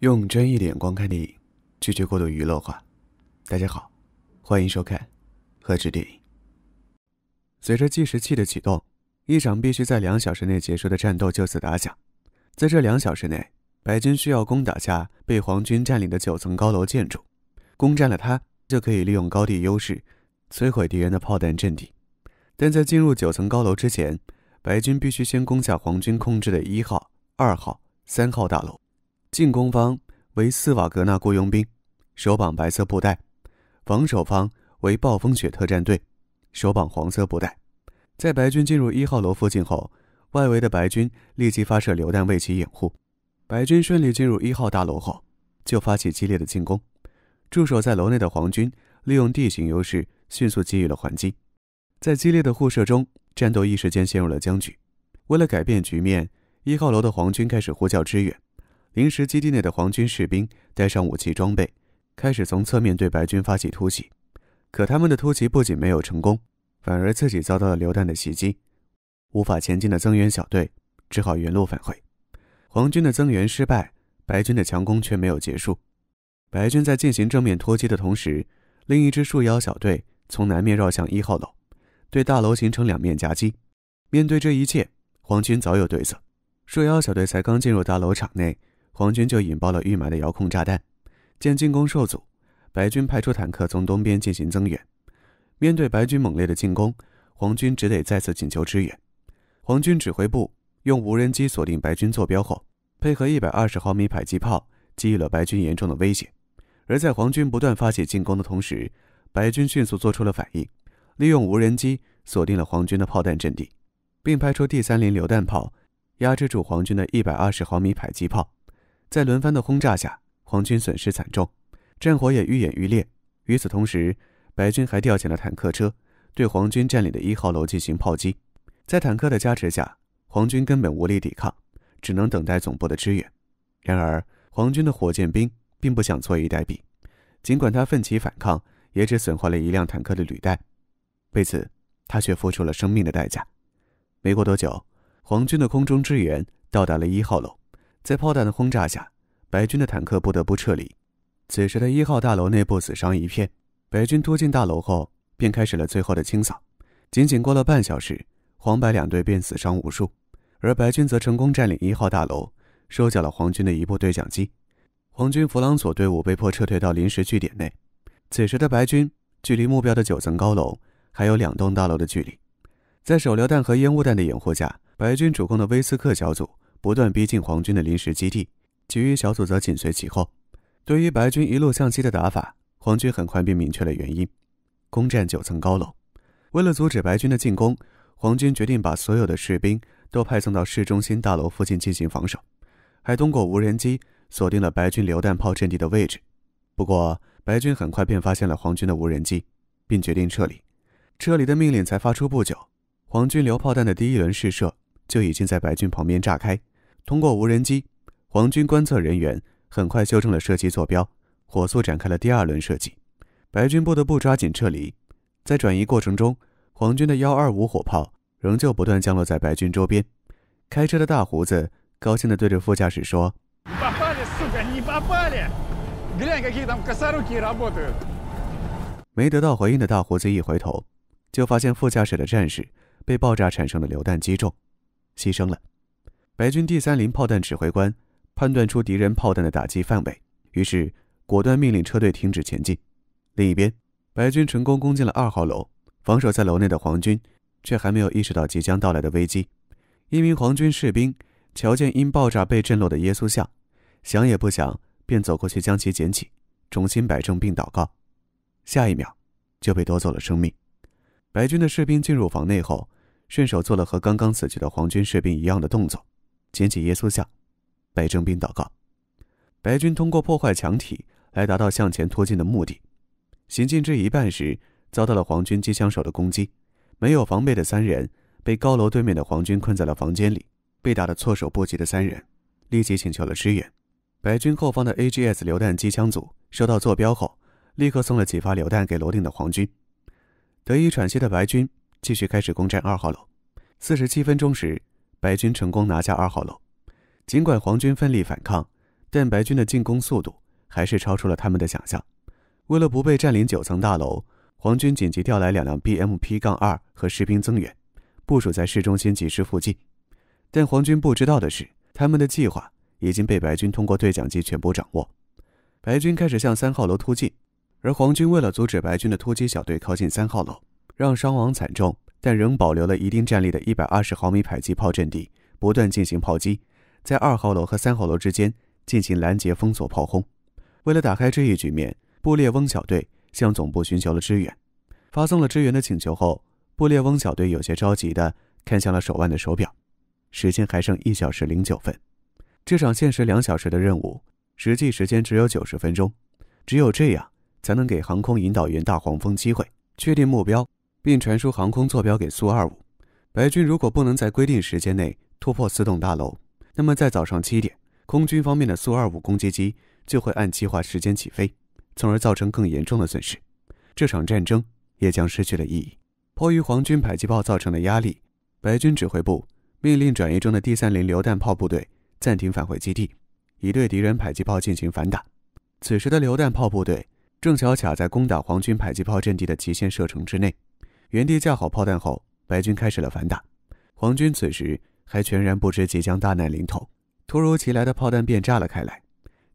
用专业的眼光看电影，拒绝过度娱乐化。大家好，欢迎收看《何止电影》。随着计时器的启动，一场必须在两小时内结束的战斗就此打响。在这两小时内，白军需要攻打下被皇军占领的九层高楼建筑。攻占了它，就可以利用高地优势摧毁敌人的炮弹阵地。但在进入九层高楼之前，白军必须先攻下皇军控制的一号、二号、三号大楼。进攻方为斯瓦格纳雇佣兵，手绑白色布袋；防守方为暴风雪特战队，手绑黄色布袋。在白军进入一号楼附近后，外围的白军立即发射榴弹为其掩护。白军顺利进入一号大楼后，就发起激烈的进攻。驻守在楼内的皇军利用地形优势，迅速给予了还击。在激烈的互射中，战斗一时间陷入了僵局。为了改变局面，一号楼的皇军开始呼叫支援。临时基地内的皇军士兵带上武器装备，开始从侧面对白军发起突袭。可他们的突袭不仅没有成功，反而自己遭到了榴弹的袭击，无法前进的增援小队只好原路返回。皇军的增援失败，白军的强攻却没有结束。白军在进行正面突击的同时，另一支树妖小队从南面绕向一号楼，对大楼形成两面夹击。面对这一切，皇军早有对策。树妖小队才刚进入大楼场内。皇军就引爆了预埋的遥控炸弹，见进攻受阻，白军派出坦克从东边进行增援。面对白军猛烈的进攻，皇军只得再次请求支援。皇军指挥部用无人机锁定白军坐标后，配合一百二十毫米迫击炮给予了白军严重的威胁。而在皇军不断发起进攻的同时，白军迅速做出了反应，利用无人机锁定了皇军的炮弹阵地，并派出第三连榴弹炮压制住皇军的一百二十毫米迫击炮。在轮番的轰炸下，皇军损失惨重，战火也愈演愈烈。与此同时，白军还调遣了坦克车，对皇军占领的一号楼进行炮击。在坦克的加持下，皇军根本无力抵抗，只能等待总部的支援。然而，皇军的火箭兵并不想坐以待毙，尽管他奋起反抗，也只损坏了一辆坦克的履带。为此，他却付出了生命的代价。没过多久，皇军的空中支援到达了一号楼。在炮弹的轰炸下，白军的坦克不得不撤离。此时的一号大楼内部死伤一片，白军突进大楼后便开始了最后的清扫。仅仅过了半小时，黄白两队便死伤无数，而白军则成功占领一号大楼，收缴了黄军的一部对讲机。黄军弗朗索队伍被迫撤退到临时据点内。此时的白军距离目标的九层高楼还有两栋大楼的距离，在手榴弹和烟雾弹的掩护下，白军主攻的威斯克小组。不断逼近皇军的临时基地，其余小组则紧随其后。对于白军一路向西的打法，皇军很快便明确了原因：攻占九层高楼。为了阻止白军的进攻，皇军决定把所有的士兵都派送到市中心大楼附近进行防守，还通过无人机锁定了白军榴弹炮阵地的位置。不过，白军很快便发现了皇军的无人机，并决定撤离。撤离的命令才发出不久，皇军榴炮弹的第一轮试射。就已经在白军旁边炸开。通过无人机，皇军观测人员很快修正了射击坐标，火速展开了第二轮射击。白军不得不抓紧撤离。在转移过程中，皇军的幺二五火炮仍旧不断降落在白军周边。开车的大胡子高兴地对着副驾驶说：“没得到回应的大胡子一回头，就发现副驾驶的战士被爆炸产生的榴弹击中。”牺牲了。白军第三零炮弹指挥官判断出敌人炮弹的打击范围，于是果断命令车队停止前进。另一边，白军成功攻进了二号楼，防守在楼内的皇军却还没有意识到即将到来的危机。一名皇军士兵瞧见因爆炸被震落的耶稣像，想也不想便走过去将其捡起，重新摆正并祷告，下一秒就被夺走了生命。白军的士兵进入房内后。顺手做了和刚刚死去的皇军士兵一样的动作，捡起耶稣像，白征兵祷告。白军通过破坏墙体来达到向前突进的目的。行进至一半时，遭到了皇军机枪手的攻击。没有防备的三人被高楼对面的皇军困在了房间里。被打得措手不及的三人立即请求了支援。白军后方的 A G S 榴弹机枪组收到坐标后，立刻送了几发榴弹给楼顶的皇军。得以喘息的白军。继续开始攻占二号楼。四十七分钟时，白军成功拿下二号楼。尽管皇军奋力反抗，但白军的进攻速度还是超出了他们的想象。为了不被占领九层大楼，皇军紧急调来两辆 BMP-2 和士兵增援，部署在市中心集市附近。但皇军不知道的是，他们的计划已经被白军通过对讲机全部掌握。白军开始向三号楼突进，而皇军为了阻止白军的突击小队靠近三号楼。让伤亡惨重，但仍保留了一定战力的120毫米迫击炮阵地不断进行炮击，在二号楼和三号楼之间进行拦截封锁炮轰。为了打开这一局面，布列翁小队向总部寻求了支援，发送了支援的请求后，布列翁小队有些着急的看向了手腕的手表，时间还剩一小时零九分。这场限时两小时的任务，实际时间只有九十分钟，只有这样才能给航空引导员大黄蜂机会确定目标。并传输航空坐标给苏二五，白军如果不能在规定时间内突破四栋大楼，那么在早上七点，空军方面的苏二五攻击机就会按计划时间起飞，从而造成更严重的损失，这场战争也将失去了意义。迫于皇军迫击炮造成的压力，白军指挥部命令转移中的第三零榴弹炮部队暂停返回基地，以对敌人迫击炮进行反打。此时的榴弹炮部队正巧卡在攻打皇军迫击炮阵地的极限射程之内。原地架好炮弹后，白军开始了反打。皇军此时还全然不知即将大难临头，突如其来的炮弹便炸了开来。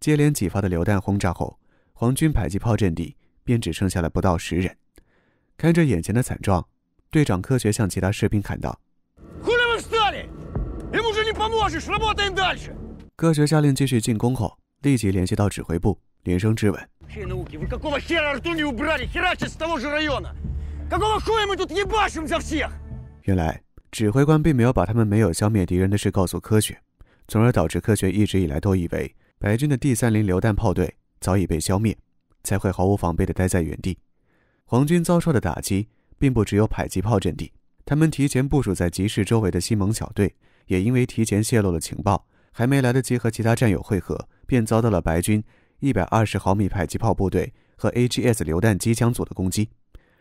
接连几发的榴弹轰炸后，皇军迫击炮阵地便只剩下了不到十人。看着眼前的惨状，队长科学向其他士兵喊道：“科学下令继续进攻后，立即联系到指挥部，连声质问：‘原来指挥官并没有把他们没有消灭敌人的事告诉科学，从而导致科学一直以来都以为白军的第三零榴弹炮队早已被消灭，才会毫无防备地待在原地。皇军遭受的打击并不只有迫击炮阵地，他们提前部署在集市周围的西蒙小队也因为提前泄露了情报，还没来得及和其他战友汇合，便遭到了白军一百二十毫米迫击炮部队和 AGS 榴弹机枪组的攻击。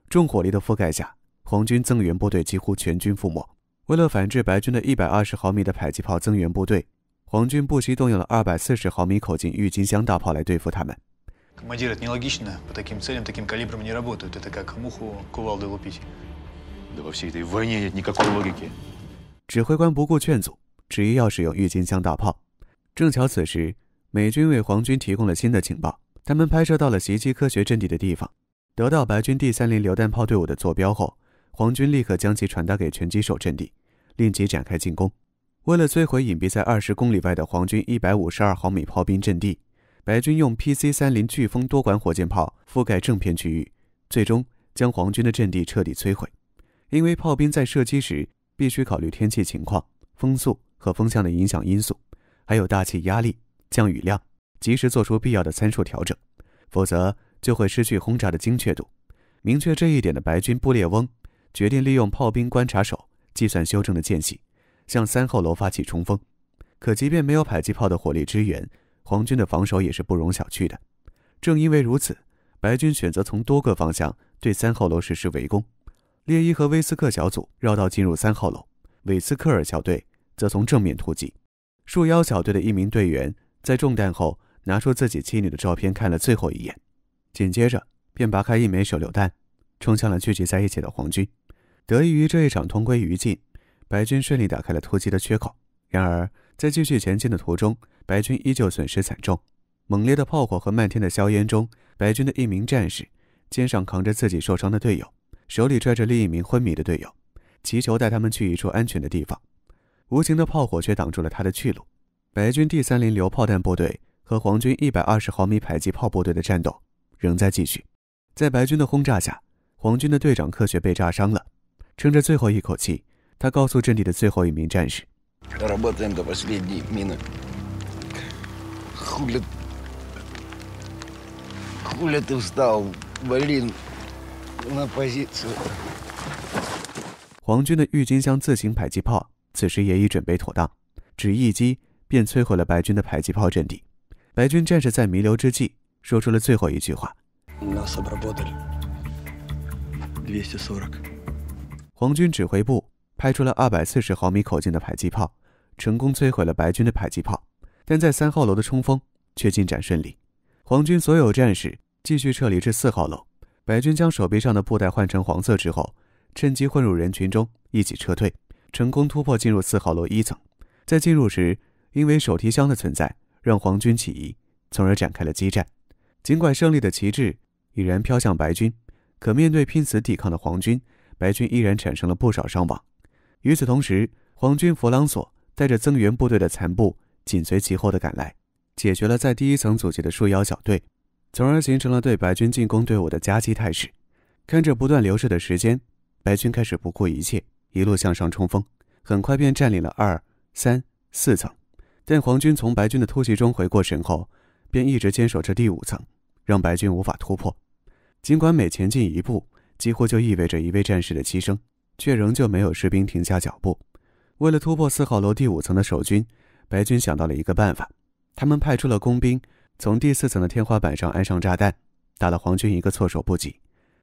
重火力的覆盖下，皇军增援部队几乎全军覆没。为了反制白军的一百二十毫米的迫击炮增援部队，皇军不惜动用了二百四十毫米口径郁金香大炮来对付他们。指挥官不顾劝阻，执意要使用郁金香大炮。正巧此时，美军为皇军提供了新的情报，他们拍摄到了袭击科学阵地的地方。得到白军第三零榴弹炮队伍的坐标后，皇军立刻将其传达给拳击手阵地，令其展开进攻。为了摧毁隐蔽在二十公里外的皇军一百五十二毫米炮兵阵地，白军用 P.C. 三零飓风多管火箭炮覆盖正片区域，最终将皇军的阵地彻底摧毁。因为炮兵在射击时必须考虑天气情况、风速和风向的影响因素，还有大气压力、降雨量，及时做出必要的参数调整，否则。就会失去轰炸的精确度。明确这一点的白军布列翁决定利用炮兵观察手计算修正的间隙，向三号楼发起冲锋。可即便没有迫击炮的火力支援，皇军的防守也是不容小觑的。正因为如此，白军选择从多个方向对三号楼实施围攻。列伊和威斯克小组绕道进入三号楼，韦斯克尔小队则从正面突击。树妖小队的一名队员在中弹后，拿出自己妻女的照片看了最后一眼。紧接着，便拔开一枚手榴弹，冲向了聚集在一起的皇军。得益于这一场同归于尽，白军顺利打开了突击的缺口。然而，在继续前进的途中，白军依旧损失惨重。猛烈的炮火和漫天的硝烟中，白军的一名战士肩上扛着自己受伤的队友，手里拽着另一名昏迷的队友，祈求带他们去一处安全的地方。无情的炮火却挡住了他的去路。白军第三零榴炮弹部队和皇军一百二十毫米迫击炮部队的战斗。仍在继续，在白军的轰炸下，皇军的队长科学被炸伤了。撑着最后一口气，他告诉阵地的最后一名战士：“皇军的郁金香自行迫击炮此时也已准备妥当，只一击便摧毁了白军的迫击炮阵地。白军战士在弥留之际。”说出了最后一句话。皇军指挥部派出了二百四十毫米口径的迫击炮，成功摧毁了白军的迫击炮，但在三号楼的冲锋却进展顺利。皇军所有战士继续撤离至四号楼。白军将手臂上的布袋换成黄色之后，趁机混入人群中一起撤退，成功突破进入四号楼一层。在进入时，因为手提箱的存在，让皇军起疑，从而展开了激战。尽管胜利的旗帜已然飘向白军，可面对拼死抵抗的皇军，白军依然产生了不少伤亡。与此同时，皇军弗朗索带着增援部队的残部紧随其后的赶来，解决了在第一层阻击的树妖小队，从而形成了对白军进攻队伍的夹击态势。看着不断流逝的时间，白军开始不顾一切，一路向上冲锋，很快便占领了二三四层。但皇军从白军的突袭中回过神后，便一直坚守着第五层，让白军无法突破。尽管每前进一步几乎就意味着一位战士的牺牲，却仍旧没有士兵停下脚步。为了突破四号楼第五层的守军，白军想到了一个办法，他们派出了工兵，从第四层的天花板上安上炸弹，打了皇军一个措手不及。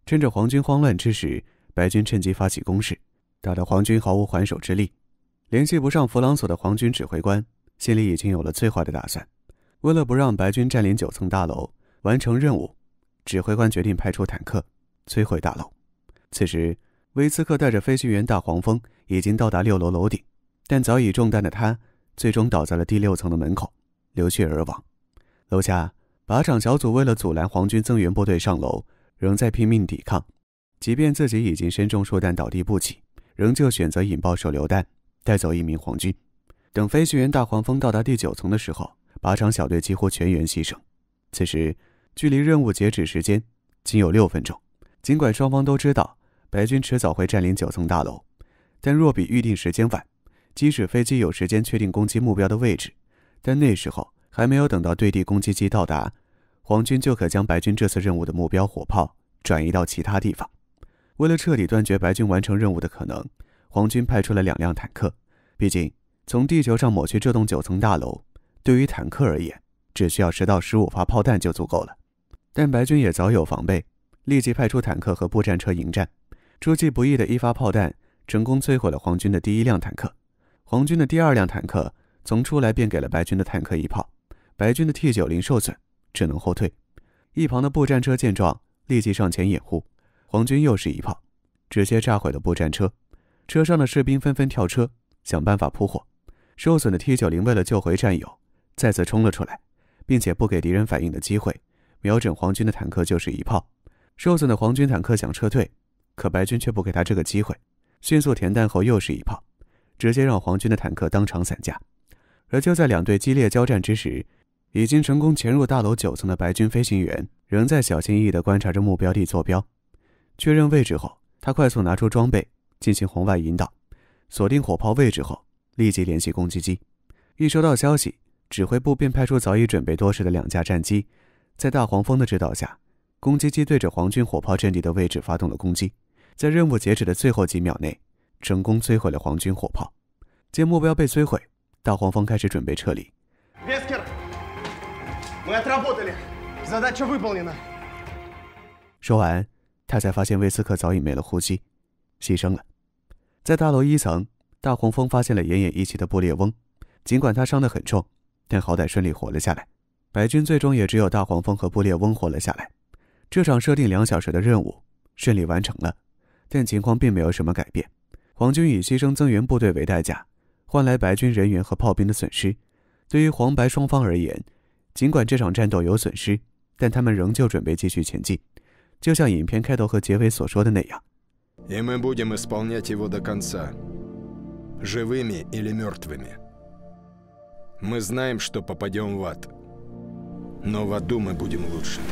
趁着皇军慌乱之时，白军趁机发起攻势，打得皇军毫无还手之力。联系不上弗朗索的皇军指挥官，心里已经有了最坏的打算。为了不让白军占领九层大楼，完成任务，指挥官决定派出坦克摧毁大楼。此时，威斯克带着飞行员大黄蜂已经到达六楼楼顶，但早已中弹的他最终倒在了第六层的门口，流血而亡。楼下靶场小组为了阻拦皇军增援部队上楼，仍在拼命抵抗，即便自己已经身中数弹倒地不起，仍旧选择引爆手榴弹带走一名皇军。等飞行员大黄蜂到达第九层的时候。靶场小队几乎全员牺牲。此时，距离任务截止时间仅有六分钟。尽管双方都知道白军迟早会占领九层大楼，但若比预定时间晚，即使飞机有时间确定攻击目标的位置，但那时候还没有等到对地攻击机到达，皇军就可将白军这次任务的目标火炮转移到其他地方。为了彻底断绝白军完成任务的可能，皇军派出了两辆坦克。毕竟，从地球上抹去这栋九层大楼。对于坦克而言，只需要十到十五发炮弹就足够了，但白军也早有防备，立即派出坦克和步战车迎战。出其不意的一发炮弹成功摧毁了皇军的第一辆坦克。皇军的第二辆坦克从出来便给了白军的坦克一炮，白军的 T 九零受损，只能后退。一旁的步战车见状，立即上前掩护。皇军又是一炮，直接炸毁了步战车，车上的士兵纷纷跳车，想办法扑火。受损的 T 九零为了救回战友。再次冲了出来，并且不给敌人反应的机会，瞄准皇军的坦克就是一炮。受损的皇军坦克想撤退，可白军却不给他这个机会，迅速填弹后又是一炮，直接让皇军的坦克当场散架。而就在两队激烈交战之时，已经成功潜入大楼九层的白军飞行员仍在小心翼翼地观察着目标地坐标，确认位置后，他快速拿出装备进行红外引导，锁定火炮位置后，立即联系攻击机。一收到消息。指挥部便派出早已准备多时的两架战机，在大黄蜂的指导下，攻击机对着皇军火炮阵地的位置发动了攻击。在任务截止的最后几秒内，成功摧毁了皇军火炮。见目标被摧毁，大黄蜂开始准备撤离。说完，他才发现威斯克早已没了呼吸，牺牲了。在大楼一层，大黄蜂发现了奄奄一息的布列翁，尽管他伤得很重。但好歹顺利活了下来，白军最终也只有大黄蜂和布列翁活了下来。这场设定两小时的任务顺利完成了，但情况并没有什么改变。黄军以牺牲增援部队为代价，换来白军人员和炮兵的损失。对于黄白双方而言，尽管这场战斗有损失，但他们仍旧准备继续前进。就像影片开头和结尾所说的那样。Мы знаем, что попадем в ад. Но в аду мы будем лучшими.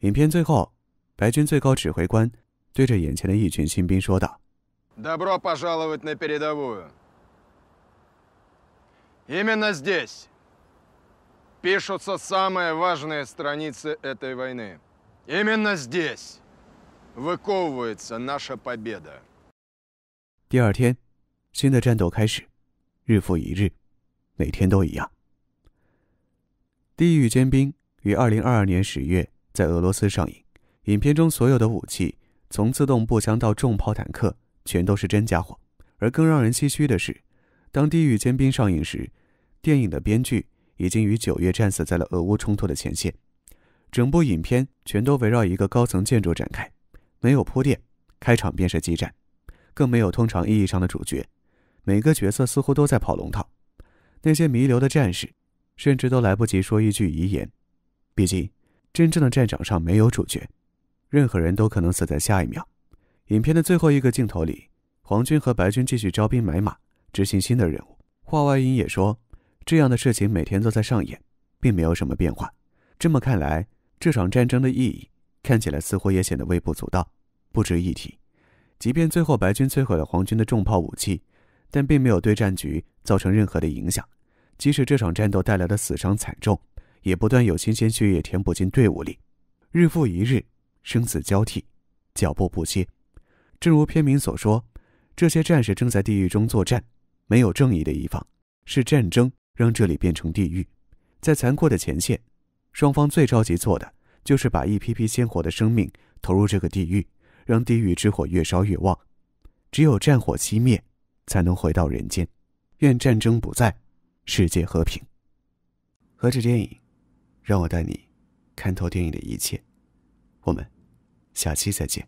影片最后，白军最高指挥官对着眼前的一群新兵说道：“Добро пожаловать на передовую. Именно здесь пишутся самые важные страницы этой войны. Именно здесь выковывается наша победа.” 第二天，新的战斗开始，日复一日。每天都一样。《地狱尖兵》于二零二二年十月在俄罗斯上映。影片中所有的武器，从自动步枪到重炮坦克，全都是真家伙。而更让人唏嘘的是，当《地狱尖兵》上映时，电影的编剧已经于九月战死在了俄乌冲突的前线。整部影片全都围绕一个高层建筑展开，没有铺垫，开场便是激战，更没有通常意义上的主角。每个角色似乎都在跑龙套。那些弥留的战士，甚至都来不及说一句遗言。毕竟，真正的战场上没有主角，任何人都可能死在下一秒。影片的最后一个镜头里，皇军和白军继续招兵买马，执行新的任务。话外音也说，这样的事情每天都在上演，并没有什么变化。这么看来，这场战争的意义，看起来似乎也显得微不足道，不值一提。即便最后白军摧毁了皇军的重炮武器。但并没有对战局造成任何的影响，即使这场战斗带来的死伤惨重，也不断有新鲜血液填补进队伍里，日复一日，生死交替，脚步不歇。正如片名所说，这些战士正在地狱中作战，没有正义的一方，是战争让这里变成地狱。在残酷的前线，双方最着急做的就是把一批批鲜活的生命投入这个地狱，让地狱之火越烧越旺。只有战火熄灭。才能回到人间。愿战争不再，世界和平。何止电影，让我带你看透电影的一切。我们下期再见。